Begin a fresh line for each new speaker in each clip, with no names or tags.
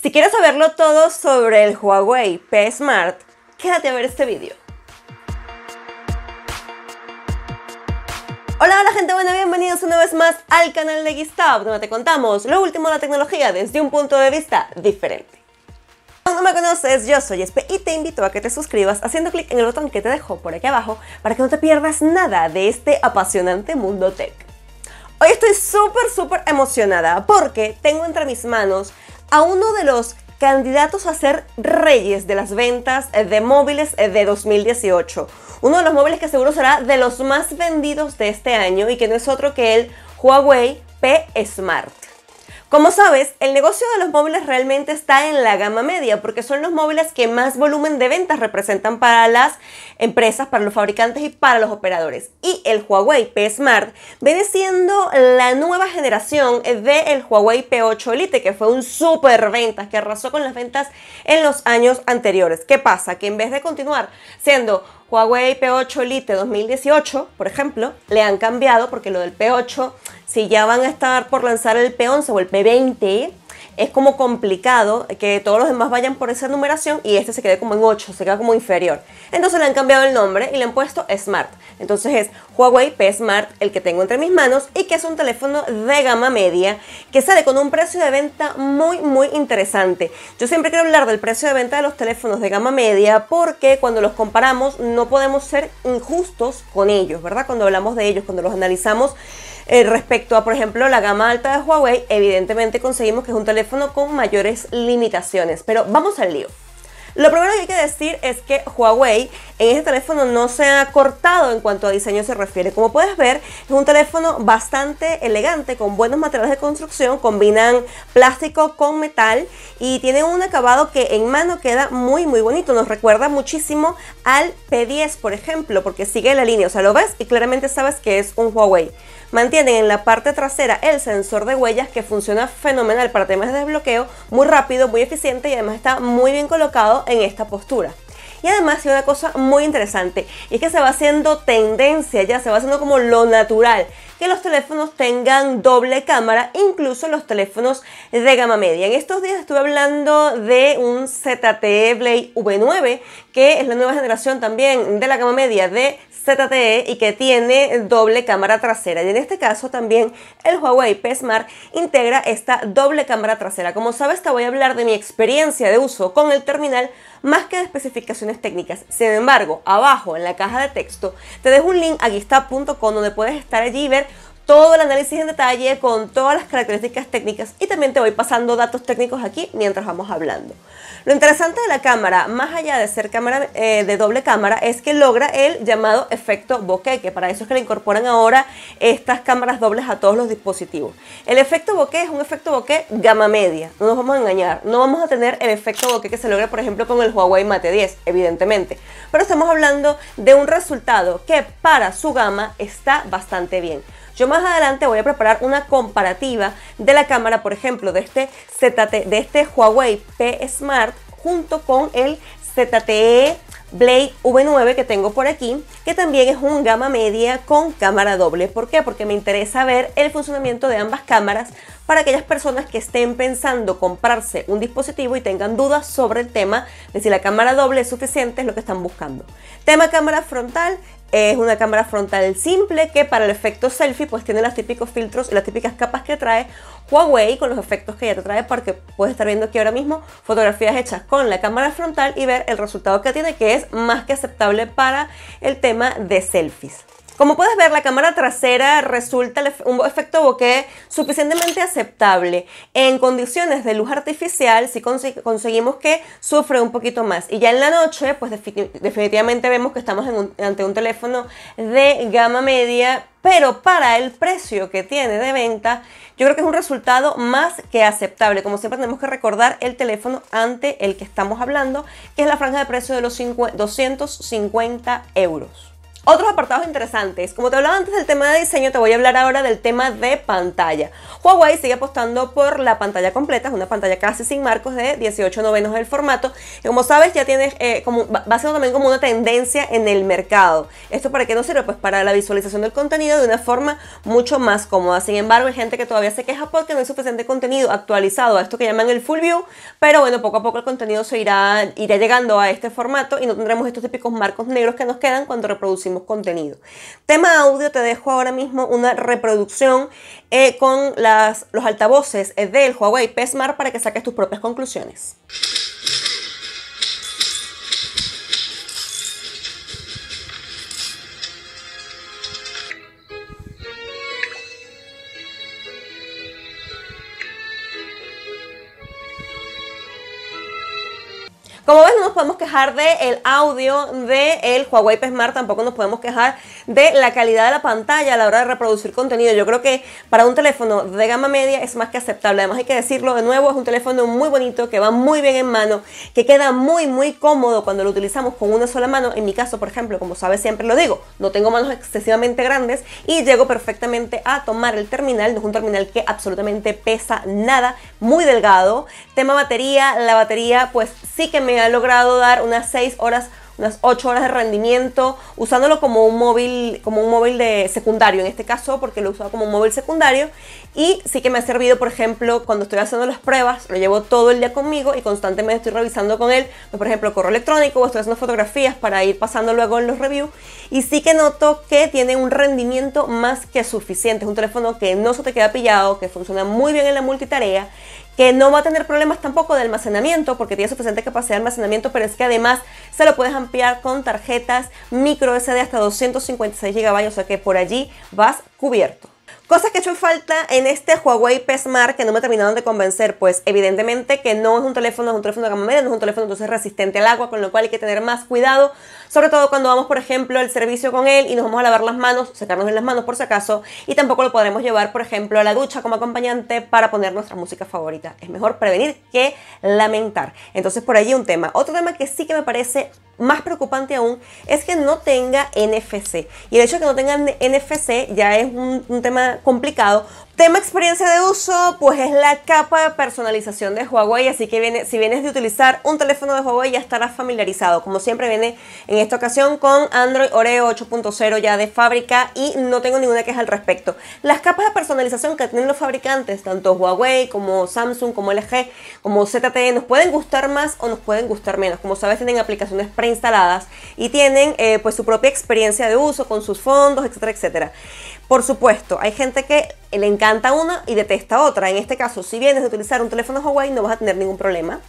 Si quieres saberlo todo sobre el Huawei P Smart, quédate a ver este vídeo. Hola, hola gente buena, bienvenidos una vez más al canal de Gistop, donde te contamos lo último de la tecnología desde un punto de vista diferente. Si no me conoces, yo soy Espe y te invito a que te suscribas haciendo clic en el botón que te dejo por aquí abajo para que no te pierdas nada de este apasionante mundo tech. Hoy estoy súper, súper emocionada porque tengo entre mis manos a uno de los candidatos a ser reyes de las ventas eh, de móviles eh, de 2018. Uno de los móviles que seguro será de los más vendidos de este año y que no es otro que el Huawei P Smart. Como sabes, el negocio de los móviles realmente está en la gama media porque son los móviles que más volumen de ventas representan para las empresas, para los fabricantes y para los operadores. Y el Huawei P Smart viene siendo la nueva generación del Huawei P8 Elite, que fue un super ventas, que arrasó con las ventas en los años anteriores. ¿Qué pasa? Que en vez de continuar siendo Huawei P8 Elite 2018, por ejemplo, le han cambiado porque lo del P8 si ya van a estar por lanzar el P11 o el P20, es como complicado que todos los demás vayan por esa numeración y este se quede como en 8, se queda como inferior. Entonces le han cambiado el nombre y le han puesto Smart. Entonces es Huawei P Smart el que tengo entre mis manos y que es un teléfono de gama media que sale con un precio de venta muy muy interesante. Yo siempre quiero hablar del precio de venta de los teléfonos de gama media porque cuando los comparamos no podemos ser injustos con ellos, ¿verdad? Cuando hablamos de ellos, cuando los analizamos eh, respecto a, por ejemplo, la gama alta de Huawei, evidentemente conseguimos que es un teléfono con mayores limitaciones. Pero vamos al lío. Lo primero que hay que decir es que Huawei en este teléfono no se ha cortado en cuanto a diseño se refiere. Como puedes ver, es un teléfono bastante elegante, con buenos materiales de construcción, combinan plástico con metal y tiene un acabado que en mano queda muy muy bonito. Nos recuerda muchísimo al P10, por ejemplo, porque sigue la línea, o sea, lo ves y claramente sabes que es un Huawei mantienen en la parte trasera el sensor de huellas que funciona fenomenal para temas de desbloqueo, muy rápido, muy eficiente y además está muy bien colocado en esta postura. Y además, hay una cosa muy interesante, y es que se va haciendo tendencia, ya se va haciendo como lo natural, que los teléfonos tengan doble cámara, incluso los teléfonos de gama media. En estos días estuve hablando de un ZTE Blade V9, que es la nueva generación también de la gama media de ZTE y que tiene doble cámara trasera. Y en este caso también el Huawei P Smart integra esta doble cámara trasera. Como sabes, te voy a hablar de mi experiencia de uso con el terminal más que de especificaciones técnicas. Sin embargo, abajo en la caja de texto te dejo un link a guista.com donde puedes estar allí y ver todo el análisis en detalle con todas las características técnicas y también te voy pasando datos técnicos aquí mientras vamos hablando. Lo interesante de la cámara, más allá de ser cámara eh, de doble cámara, es que logra el llamado efecto bokeh, que para eso es que le incorporan ahora estas cámaras dobles a todos los dispositivos. El efecto bokeh es un efecto bokeh gama media, no nos vamos a engañar, no vamos a tener el efecto bokeh que se logra por ejemplo con el Huawei Mate 10, evidentemente, pero estamos hablando de un resultado que para su gama está bastante bien. Yo más adelante voy a preparar una comparativa de la cámara, por ejemplo, de este, ZTE, de este Huawei P Smart junto con el ZTE Blade V9 que tengo por aquí, que también es un gama media con cámara doble. ¿Por qué? Porque me interesa ver el funcionamiento de ambas cámaras para aquellas personas que estén pensando comprarse un dispositivo y tengan dudas sobre el tema de si la cámara doble es suficiente, es lo que están buscando. Tema cámara frontal, es una cámara frontal simple que para el efecto selfie pues tiene los típicos filtros y las típicas capas que trae Huawei con los efectos que ya te trae porque puedes estar viendo aquí ahora mismo fotografías hechas con la cámara frontal y ver el resultado que tiene que es más que aceptable para el tema de selfies. Como puedes ver, la cámara trasera resulta un efecto bokeh suficientemente aceptable. En condiciones de luz artificial si conseguimos que sufre un poquito más. Y ya en la noche, pues definitivamente vemos que estamos ante un teléfono de gama media, pero para el precio que tiene de venta, yo creo que es un resultado más que aceptable. Como siempre tenemos que recordar el teléfono ante el que estamos hablando, que es la franja de precio de los 250 euros. Otros apartados interesantes. Como te hablaba antes del tema de diseño, te voy a hablar ahora del tema de pantalla. Huawei sigue apostando por la pantalla completa, es una pantalla casi sin marcos de 18 novenos del formato. Y como sabes, ya tienes, eh, como, va siendo también como una tendencia en el mercado. ¿Esto para qué nos sirve? Pues para la visualización del contenido de una forma mucho más cómoda. Sin embargo, hay gente que todavía se queja porque no hay suficiente contenido actualizado a esto que llaman el full view, pero bueno, poco a poco el contenido se irá, irá llegando a este formato y no tendremos estos típicos marcos negros que nos quedan cuando reproducimos contenido Tema audio, te dejo ahora mismo una reproducción eh, con las, los altavoces eh, del Huawei pesmar para que saques tus propias conclusiones. Como ves, no nos podemos quejar del audio del Huawei P Smart, tampoco nos podemos quejar de la calidad de la pantalla a la hora de reproducir contenido. Yo creo que para un teléfono de gama media es más que aceptable. Además hay que decirlo de nuevo, es un teléfono muy bonito, que va muy bien en mano, que queda muy muy cómodo cuando lo utilizamos con una sola mano. En mi caso, por ejemplo, como sabes siempre lo digo, no tengo manos excesivamente grandes y llego perfectamente a tomar el terminal. No es un terminal que absolutamente pesa nada, muy delgado. Tema batería, la batería pues sí que me ha logrado dar unas 6 horas unas 8 horas de rendimiento, usándolo como un móvil, como un móvil de secundario, en este caso, porque lo he usado como un móvil secundario. Y sí que me ha servido, por ejemplo, cuando estoy haciendo las pruebas, lo llevo todo el día conmigo y constantemente estoy revisando con él, por ejemplo, correo electrónico o estoy haciendo fotografías para ir pasando luego en los reviews. Y sí que noto que tiene un rendimiento más que suficiente. Es un teléfono que no se te queda pillado, que funciona muy bien en la multitarea que no va a tener problemas tampoco de almacenamiento porque tiene suficiente capacidad de almacenamiento, pero es que además se lo puedes ampliar con tarjetas micro SD hasta 256 GB, o sea que por allí vas cubierto. Cosas que he hecho falta en este Huawei P Smart que no me terminaron de convencer, pues evidentemente que no es un teléfono, es un teléfono de gama media, no es un teléfono entonces resistente al agua, con lo cual hay que tener más cuidado, sobre todo cuando vamos, por ejemplo, al servicio con él y nos vamos a lavar las manos, sacarnos en las manos por si acaso, y tampoco lo podremos llevar, por ejemplo, a la ducha como acompañante para poner nuestra música favorita. Es mejor prevenir que lamentar. Entonces por allí un tema. Otro tema que sí que me parece más preocupante aún es que no tenga NFC. Y el hecho de que no tenga NFC ya es un tema complicado. Tema experiencia de uso, pues es la capa de personalización de Huawei, así que viene, si vienes de utilizar un teléfono de Huawei ya estarás familiarizado. Como siempre viene en esta ocasión con Android Oreo 8.0 ya de fábrica y no tengo ninguna queja al respecto. Las capas de personalización que tienen los fabricantes, tanto Huawei como Samsung, como LG, como ZTE, nos pueden gustar más o nos pueden gustar menos. Como sabes tienen aplicaciones preinstaladas y tienen eh, pues su propia experiencia de uso con sus fondos, etcétera, etcétera. Por supuesto, hay gente que le encanta una y detesta otra. En este caso, si vienes de utilizar un teléfono Huawei no vas a tener ningún problema.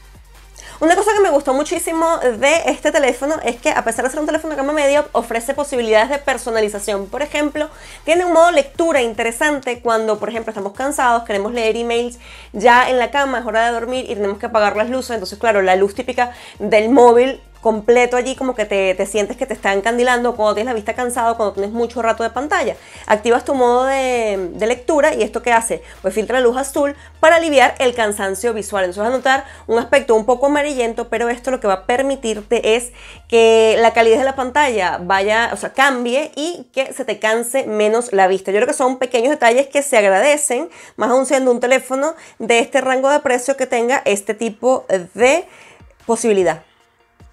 Una cosa que me gustó muchísimo de este teléfono es que a pesar de ser un teléfono de cama media ofrece posibilidades de personalización. Por ejemplo, tiene un modo lectura interesante cuando, por ejemplo, estamos cansados, queremos leer emails ya en la cama, es hora de dormir y tenemos que apagar las luces. Entonces, claro, la luz típica del móvil completo allí, como que te, sientes que te están candilando cuando tienes la vista cansada, cuando tienes mucho rato de pantalla. Activas tu modo de, lectura y esto que hace, pues filtra luz azul para aliviar el cansancio visual. Entonces vas a notar un aspecto un poco amarillento, pero esto lo que va a permitirte es que la calidad de la pantalla vaya, o sea, cambie y que se te canse menos la vista. Yo creo que son pequeños detalles que se agradecen, más aún siendo un teléfono de este rango de precio que tenga este tipo de posibilidad.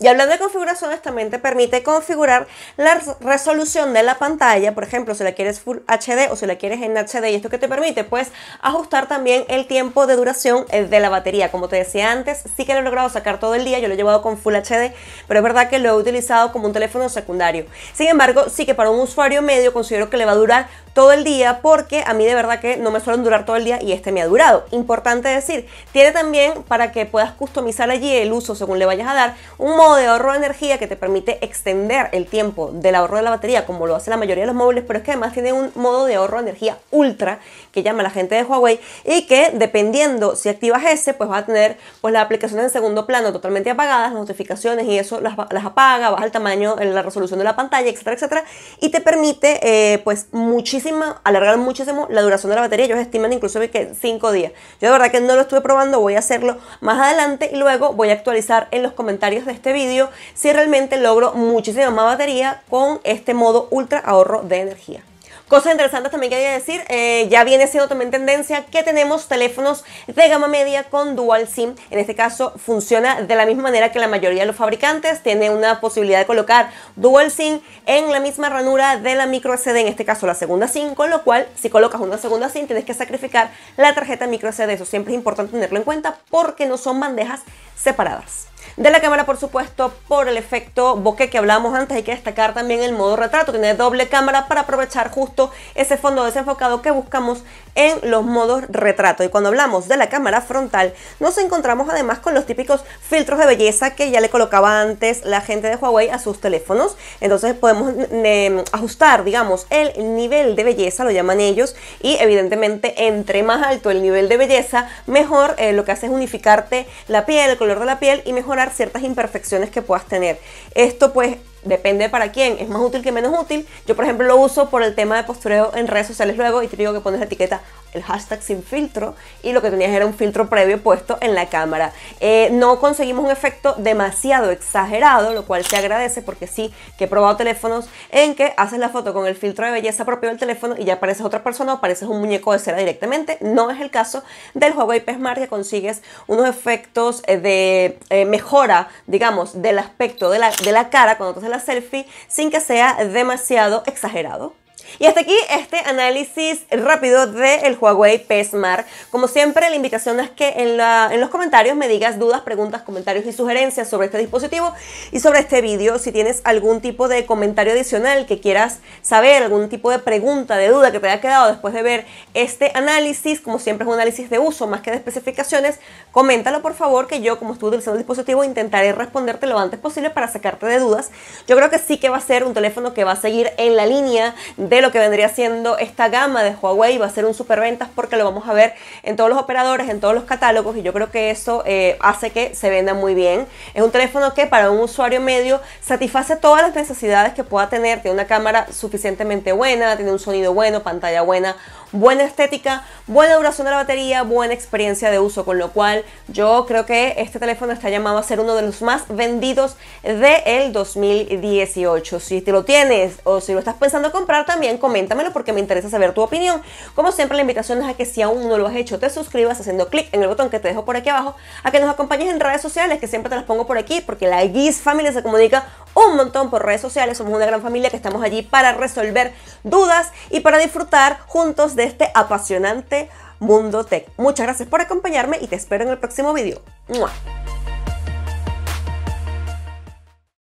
Y hablando de configuraciones, también te permite configurar la resolución de la pantalla, por ejemplo, si la quieres Full HD o si la quieres en HD. Y esto que te permite, pues, ajustar también el tiempo de duración eh, de la batería. Como te decía antes, sí que lo he logrado sacar todo el día, yo lo he llevado con Full HD, pero es verdad que lo he utilizado como un teléfono secundario. Sin embargo, sí que para un usuario medio considero que le va a durar todo el día porque a mí de verdad que no me suelen durar todo el día y este me ha durado. Importante decir, tiene también para que puedas customizar allí el uso según le vayas a dar un modo de ahorro de energía que te permite extender el tiempo del ahorro de la batería como lo hace la mayoría de los móviles, pero es que además tiene un modo de ahorro de energía ultra que llama la gente de Huawei y que dependiendo si activas ese pues va a tener pues las aplicaciones en segundo plano totalmente apagadas, las notificaciones y eso las, apaga, baja el tamaño, en la resolución de la pantalla, etcétera, etcétera y te permite eh, pues muchísimo alargar muchísimo la duración de la batería. Ellos estiman incluso que 5 días. Yo de verdad que no lo estuve probando, voy a hacerlo más adelante y luego voy a actualizar en los comentarios de este vídeo si realmente logro muchísima más batería con este modo ultra ahorro de energía. Cosas interesantes también que quería decir, eh, ya viene siendo también tendencia que tenemos teléfonos de gama media con dual SIM. En este caso funciona de la misma manera que la mayoría de los fabricantes. Tiene una posibilidad de colocar dual SIM en la misma ranura de la micro SD, en este caso la segunda SIM, con lo cual si colocas una segunda SIM tienes que sacrificar la tarjeta micro SD. Eso siempre es importante tenerlo en cuenta porque no son bandejas separadas. De la cámara, por supuesto, por el efecto bokeh que hablábamos antes, hay que destacar también el modo retrato. Tiene doble cámara para aprovechar justo ese fondo desenfocado que buscamos en los modos retrato. Y cuando hablamos de la cámara frontal, nos encontramos además con los típicos filtros de belleza que ya le colocaba antes la gente de Huawei a sus teléfonos. Entonces podemos mm, em, ajustar, digamos, el nivel de belleza, lo llaman ellos, y evidentemente entre más alto el nivel de belleza, mejor eh, lo que hace es unificarte la piel, el color de la piel y mejorar ciertas imperfecciones que puedas tener. Esto pues depende para quién, es más útil que menos útil. Yo, por ejemplo, lo uso por el tema de postureo en redes sociales luego y te digo que pones la etiqueta el hashtag sin filtro y lo que tenías era un filtro previo puesto en la cámara. Eh, no conseguimos un efecto demasiado exagerado, lo cual se agradece porque sí que he probado teléfonos en que haces la foto con el filtro de belleza propio del teléfono y ya apareces otra persona o apareces un muñeco de cera directamente. No es el caso del Huawei P Smart que consigues unos efectos eh, de eh, mejora, digamos, del aspecto de la, de la cara cuando te la selfie sin que sea demasiado exagerado. Y hasta aquí este análisis rápido del el Huawei P Smart. Como siempre, la invitación es que en, la, en los comentarios me digas dudas, preguntas, comentarios y sugerencias sobre este dispositivo y sobre este vídeo. Si tienes algún tipo de comentario adicional que quieras saber, algún tipo de pregunta, de duda que te haya quedado después de ver este análisis, como siempre es un análisis de uso más que de especificaciones, coméntalo por favor que yo como estuve utilizando el dispositivo intentaré responderte lo antes posible para sacarte de dudas. Yo creo que sí que va a ser un teléfono que va a seguir en la línea de lo que vendría siendo esta gama de Huawei va a ser un super superventas porque lo vamos a ver en todos los operadores, en todos los catálogos y yo creo que eso eh, hace que se venda muy bien. Es un teléfono que para un usuario medio satisface todas las necesidades que pueda tener. Tiene una cámara suficientemente buena, tiene un sonido bueno, pantalla buena, buena estética, buena duración de la batería, buena experiencia de uso, con lo cual yo creo que este teléfono está llamado a ser uno de los más vendidos del 2018. Si te lo tienes o si lo estás pensando comprar también, coméntamelo porque me interesa saber tu opinión. Como siempre, la invitación es a que si aún no lo has hecho, te suscribas haciendo clic en el botón que te dejo por aquí abajo, a que nos acompañes en redes sociales, que siempre te las pongo por aquí, porque la Geese Family se comunica un montón por redes sociales. Somos una gran familia que estamos allí para resolver dudas y para disfrutar juntos de este apasionante mundo tech. Muchas gracias por acompañarme y te espero en el próximo video. ¡Mua!